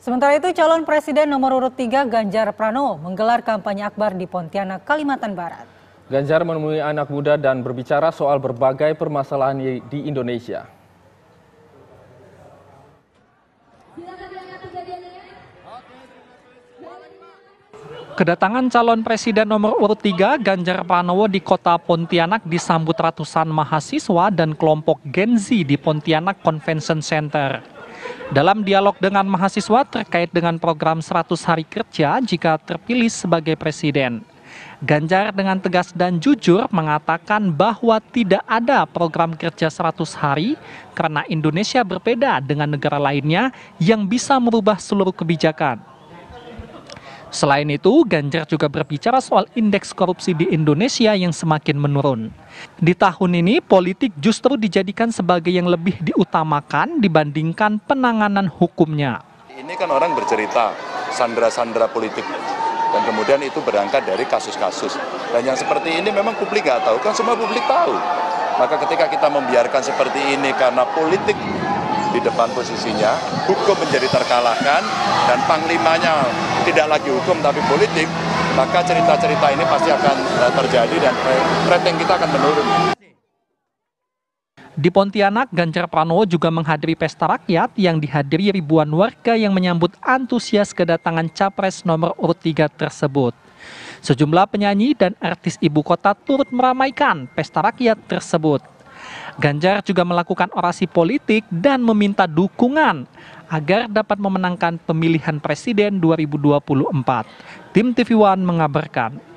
Sementara itu calon presiden nomor urut 3 Ganjar Pranowo menggelar kampanye akbar di Pontianak, Kalimantan Barat. Ganjar menemui anak muda dan berbicara soal berbagai permasalahan di Indonesia. Kedatangan calon presiden nomor urut 3 Ganjar Pranowo di kota Pontianak disambut ratusan mahasiswa dan kelompok Gen Z di Pontianak Convention Center. Dalam dialog dengan mahasiswa terkait dengan program 100 hari kerja jika terpilih sebagai presiden, Ganjar dengan tegas dan jujur mengatakan bahwa tidak ada program kerja 100 hari karena Indonesia berbeda dengan negara lainnya yang bisa merubah seluruh kebijakan. Selain itu, Ganjar juga berbicara soal indeks korupsi di Indonesia yang semakin menurun. Di tahun ini, politik justru dijadikan sebagai yang lebih diutamakan dibandingkan penanganan hukumnya. Ini kan orang bercerita sandra-sandra politik dan kemudian itu berangkat dari kasus-kasus. Dan yang seperti ini memang publik nggak tahu, kan semua publik tahu. Maka ketika kita membiarkan seperti ini karena politik di depan posisinya, hukum menjadi terkalahkan, dan panglimanya tidak lagi hukum tapi politik, maka cerita-cerita ini pasti akan eh, terjadi dan eh, rating kita akan menurun. Di Pontianak, Ganjar Pranowo juga menghadiri pesta rakyat yang dihadiri ribuan warga yang menyambut antusias kedatangan capres nomor urut 3 tersebut. Sejumlah penyanyi dan artis ibu kota turut meramaikan pesta rakyat tersebut. Ganjar juga melakukan orasi politik dan meminta dukungan agar dapat memenangkan pemilihan presiden 2024. Tim TV One mengabarkan.